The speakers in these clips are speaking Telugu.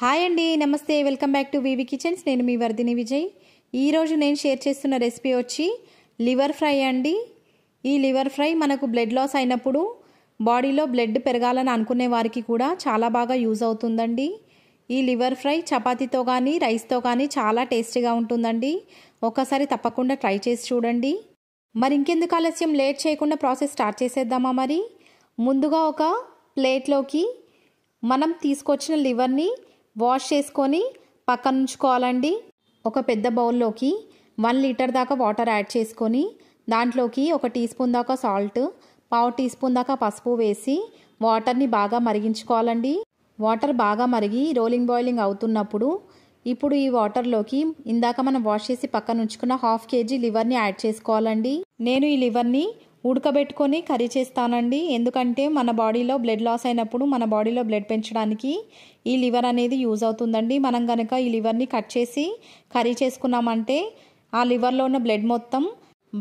హాయ్ అండి నమస్తే welcome back to V V Kitchens నేను మీ వర్ధిని విజయ్ ఈరోజు నేను షేర్ చేస్తున్న రెసిపీ వచ్చి లివర్ ఫ్రై అండి ఈ లివర్ ఫ్రై మనకు బ్లడ్ లాస్ అయినప్పుడు బాడీలో బ్లడ్ పెరగాలని అనుకునే వారికి కూడా చాలా బాగా యూజ్ అవుతుందండి ఈ లివర్ ఫ్రై చపాతీతో కానీ రైస్తో కానీ చాలా టేస్టీగా ఉంటుందండి ఒకసారి తప్పకుండా ట్రై చేసి చూడండి మరి ఇంకెందుకు ఆలస్యం లేట్ చేయకుండా ప్రాసెస్ స్టార్ట్ చేసేద్దామా మరి ముందుగా ఒక ప్లేట్లోకి మనం తీసుకొచ్చిన లివర్ని వాష్ చేసుకొని పక్కన ఉంచుకోవాలండి ఒక పెద్ద బౌల్లోకి వన్ లీటర్ దాకా వాటర్ యాడ్ చేసుకొని దాంట్లోకి ఒక టీ స్పూన్ దాకా సాల్ట్ పావు టీ స్పూన్ దాకా పసుపు వేసి వాటర్ని బాగా మరిగించుకోవాలండి వాటర్ బాగా మరిగి రోలింగ్ బాయిలింగ్ అవుతున్నప్పుడు ఇప్పుడు ఈ వాటర్లోకి ఇందాక మనం వాష్ చేసి పక్కన ఉంచుకున్న హాఫ్ కేజీ లివర్ని యాడ్ చేసుకోవాలండి నేను ఈ లివర్ని ఉడకబెట్టుకొని కర్రీ చేస్తానండి ఎందుకంటే మన బాడీలో బ్లడ్ లాస్ అయినప్పుడు మన బాడీలో బ్లడ్ పెంచడానికి ఈ లివర్ అనేది యూజ్ అవుతుందండి మనం కనుక ఈ లివర్ని కట్ చేసి కర్రీ చేసుకున్నామంటే ఆ లివర్లో ఉన్న బ్లడ్ మొత్తం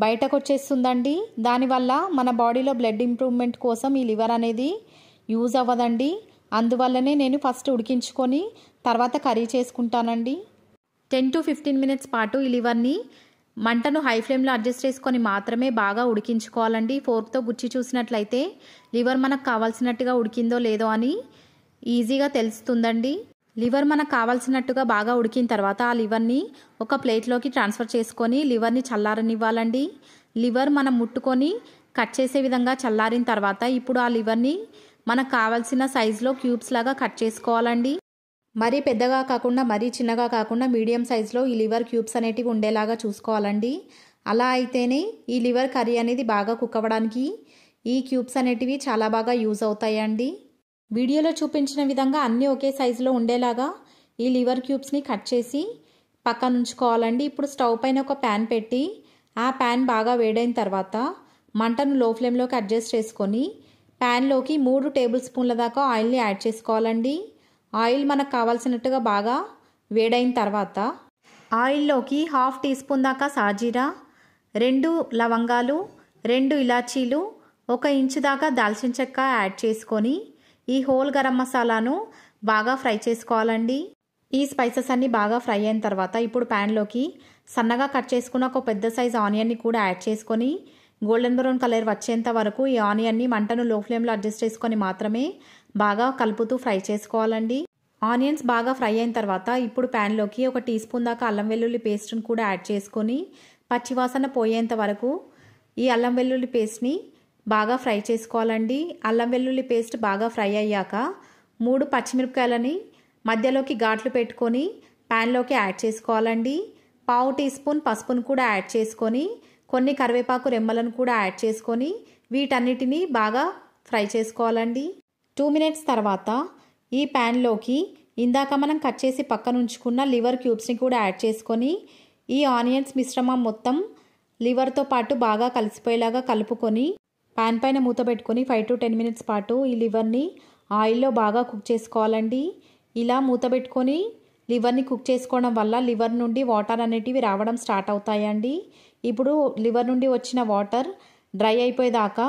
బయటకు వచ్చేస్తుందండి దానివల్ల మన బాడీలో బ్లడ్ ఇంప్రూవ్మెంట్ కోసం ఈ లివర్ అనేది యూజ్ అవ్వదండి అందువల్లనే నేను ఫస్ట్ ఉడికించుకొని తర్వాత కర్రీ చేసుకుంటానండి టెన్ టు ఫిఫ్టీన్ మినిట్స్ పాటు ఈ లివర్ని మంటను హై ఫ్లేమ్లో అడ్జస్ట్ చేసుకొని మాత్రమే బాగా ఉడికించుకోవాలండి ఫోర్క్తో గుచ్చి చూసినట్లయితే లివర్ మనకు కావాల్సినట్టుగా ఉడికిందో లేదో అని ఈజీగా తెలుస్తుందండి లివర్ మనకు కావాల్సినట్టుగా బాగా ఉడికిన తర్వాత ఆ లివర్ని ఒక ప్లేట్లోకి ట్రాన్స్ఫర్ చేసుకొని లివర్ని చల్లారనివ్వాలండి లివర్ మనం ముట్టుకొని కట్ చేసే విధంగా చల్లారిన తర్వాత ఇప్పుడు ఆ లివర్ని మనకు కావాల్సిన సైజులో క్యూబ్స్ లాగా కట్ చేసుకోవాలండి మరీ పెద్దగా కాకుండా మరీ చిన్నగా కాకుండా మీడియం సైజులో ఈ లివర్ క్యూబ్స్ అనేటివి ఉండేలాగా చూసుకోవాలండి అలా అయితేనే ఈ లివర్ కర్రీ అనేది బాగా కుక్ అవ్వడానికి ఈ క్యూబ్స్ అనేటివి చాలా బాగా యూజ్ అవుతాయండి వీడియోలో చూపించిన విధంగా అన్నీ ఒకే సైజులో ఉండేలాగా ఈ లివర్ క్యూబ్స్ని కట్ చేసి పక్కన ఉంచుకోవాలండి ఇప్పుడు స్టవ్ పైన ఒక ప్యాన్ పెట్టి ఆ ప్యాన్ బాగా వేడైన తర్వాత మంటను లో ఫ్లేమ్లోకి అడ్జస్ట్ చేసుకొని ప్యాన్లోకి మూడు టేబుల్ స్పూన్ల దాకా ఆయిల్ని యాడ్ చేసుకోవాలండి ఆయిల్ మనకు కావాల్సినట్టుగా బాగా వేడైన తర్వాత ఆయిల్లోకి హాఫ్ టీ స్పూన్ దాకా సాజీరా రెండు లవంగాలు రెండు ఇలాచీలు ఒక ఇంచు దాకా దాల్చిన చెక్క యాడ్ చేసుకొని ఈ హోల్ గరం మసాలాను బాగా ఫ్రై చేసుకోవాలండి ఈ స్పైసెస్ అన్నీ బాగా ఫ్రై అయిన తర్వాత ఇప్పుడు ప్యాన్లోకి సన్నగా కట్ చేసుకున్న ఒక పెద్ద సైజ్ ఆనియన్ని కూడా యాడ్ చేసుకొని గోల్డెన్ బ్రౌన్ కలర్ వచ్చేంత వరకు ఈ ఆనియన్ని మంటను లో ఫ్లేమ్లో అడ్జస్ట్ చేసుకొని మాత్రమే బాగా కలుపుతూ ఫ్రై చేసుకోవాలండి ఆనియన్స్ బాగా ఫ్రై అయిన తర్వాత ఇప్పుడు ప్యాన్లోకి ఒక టీ స్పూన్ దాకా అల్లం వెల్లుల్లి పేస్ట్ని కూడా యాడ్ చేసుకొని పచ్చివాసన పోయేంత వరకు ఈ అల్లం వెల్లుల్లి పేస్ట్ని బాగా ఫ్రై చేసుకోవాలండి అల్లం వెల్లుల్లి పేస్ట్ బాగా ఫ్రై అయ్యాక మూడు పచ్చిమిరపకాయలని మధ్యలోకి ఘాట్లు పెట్టుకొని ప్యాన్లోకి యాడ్ చేసుకోవాలండి పావు టీ స్పూన్ పసుపును కూడా యాడ్ చేసుకొని కొన్ని కరివేపాకు రెమ్మలను కూడా యాడ్ చేసుకొని వీటన్నిటిని బాగా ఫ్రై చేసుకోవాలండి టూ మినిట్స్ తర్వాత ఈ ప్యాన్లోకి ఇందాక మనం కట్ చేసి పక్కన ఉంచుకున్న లివర్ క్యూబ్స్ని కూడా యాడ్ చేసుకొని ఈ ఆనియన్స్ మిశ్రమం మొత్తం లివర్తో పాటు బాగా కలిసిపోయేలాగా కలుపుకొని ప్యాన్ పైన మూత పెట్టుకొని ఫైవ్ టు టెన్ మినిట్స్ పాటు ఈ లివర్ని ఆయిల్లో బాగా కుక్ చేసుకోవాలండి ఇలా మూత పెట్టుకొని లివర్ని కుక్ చేసుకోవడం వల్ల లివర్ నుండి వాటర్ అనేటివి రావడం స్టార్ట్ అవుతాయండి ఇప్పుడు లివర్ నుండి వచ్చిన వాటర్ డ్రై అయిపోయేదాకా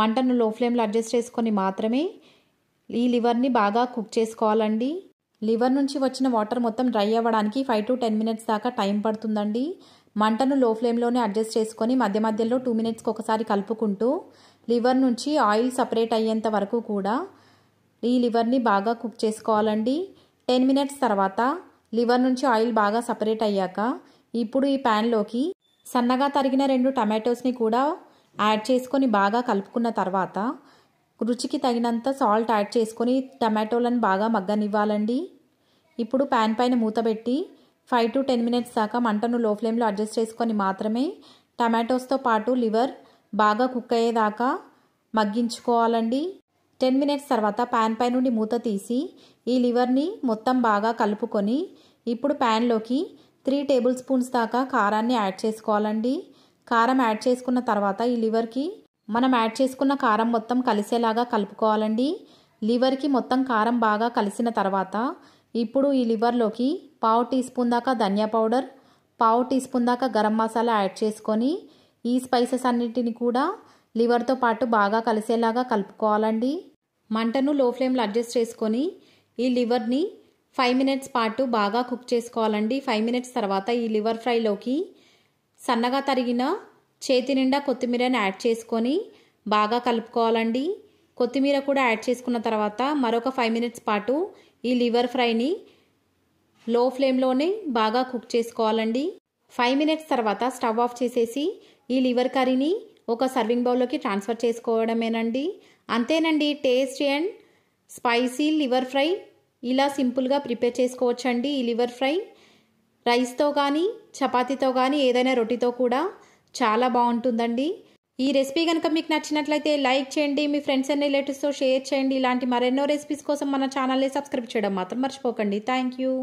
మంటను లో ఫ్లేమ్లో అడ్జస్ట్ చేసుకొని మాత్రమే ఈ లివర్ని బాగా కుక్ చేసుకోవాలండి లివర్ నుంచి వచ్చిన వాటర్ మొత్తం డ్రై అవ్వడానికి ఫైవ్ టు టెన్ మినిట్స్ దాకా టైం పడుతుందండి మంటను లో ఫ్లేమ్లోనే అడ్జస్ట్ చేసుకొని మధ్య మధ్యలో టూ మినిట్స్కి ఒకసారి కలుపుకుంటూ లివర్ నుంచి ఆయిల్ సపరేట్ అయ్యేంత వరకు కూడా ఈ లివర్ని బాగా కుక్ చేసుకోవాలండి టెన్ మినిట్స్ తర్వాత లివర్ నుంచి ఆయిల్ బాగా సపరేట్ అయ్యాక ఇప్పుడు ఈ ప్యాన్లోకి సన్నగా తరిగిన రెండు టమాటోస్ని కూడా యాడ్ చేసుకొని బాగా కలుపుకున్న తర్వాత రుచికి తగినంత సాల్ట్ యాడ్ చేసుకొని టమాటోలను బాగా మగ్గనివ్వాలండి ఇప్పుడు ప్యాన్ పైన మూతబెట్టి ఫైవ్ టు టెన్ మినిట్స్ దాకా మంటను లో ఫ్లేమ్లో అడ్జస్ట్ చేసుకొని మాత్రమే టమాటోస్తో పాటు లివర్ బాగా కుక్ అయ్యేదాకా మగ్గించుకోవాలండి టెన్ మినిట్స్ తర్వాత ప్యాన్ పై నుండి మూత తీసి ఈ లివర్ని మొత్తం బాగా కలుపుకొని ఇప్పుడు ప్యాన్లోకి త్రీ టేబుల్ స్పూన్స్ దాకా కారాన్ని యాడ్ చేసుకోవాలండి కారం యాడ్ చేసుకున్న తర్వాత ఈ లివర్కి మనం యాడ్ చేసుకున్న కారం మొత్తం కలిసేలాగా కలుపుకోవాలండి లివర్కి మొత్తం కారం బాగా కలిసిన తర్వాత ఇప్పుడు ఈ లివర్లోకి పావు టీ స్పూన్ దాకా ధనియా పౌడర్ పావు టీ స్పూన్ దాకా గరం మసాలా యాడ్ చేసుకొని ఈ స్పైసెస్ అన్నిటిని కూడా లివర్తో పాటు బాగా కలిసేలాగా కలుపుకోవాలండి మంటను లో ఫ్లేమ్లో అడ్జస్ట్ చేసుకొని ఈ లివర్ని ఫైవ్ మినిట్స్ పాటు బాగా కుక్ చేసుకోవాలండి ఫైవ్ మినిట్స్ తర్వాత ఈ లివర్ ఫ్రైలోకి సన్నగా తరిగిన చేతి నిండా కొత్తిమీరని యాడ్ చేసుకొని బాగా కలుపుకోవాలండి కొత్తిమీర కూడా యాడ్ చేసుకున్న తర్వాత మరొక ఫైవ్ మినిట్స్ పాటు ఈ లివర్ ఫ్రైని లో ఫ్లేమ్లోనే బాగా కుక్ చేసుకోవాలండి ఫైవ్ మినిట్స్ తర్వాత స్టవ్ ఆఫ్ చేసేసి ఈ లివర్ కర్రీని ఒక సర్వింగ్ బౌల్లోకి ట్రాన్స్ఫర్ చేసుకోవడమేనండి అంతేనండి taste and spicy liver fry ఇలా సింపుల్గా ప్రిపేర్ చేసుకోవచ్చండి ఈ లివర్ ఫ్రై రైస్తో కానీ చపాతీతో కానీ ఏదైనా రొటీతో కూడా చాలా బాగుంటుందండి ఈ రెసిపీ కనుక మీకు నచ్చినట్లయితే లైక్ చేయండి మీ ఫ్రెండ్స్ అండ్ రిలేటివ్స్తో షేర్ చేయండి ఇలాంటి మరెన్నో రెసిపీస్ కోసం మన ఛానల్ని సబ్స్క్రైబ్ చేయడం మాత్రం మర్చిపోకండి థ్యాంక్ యూ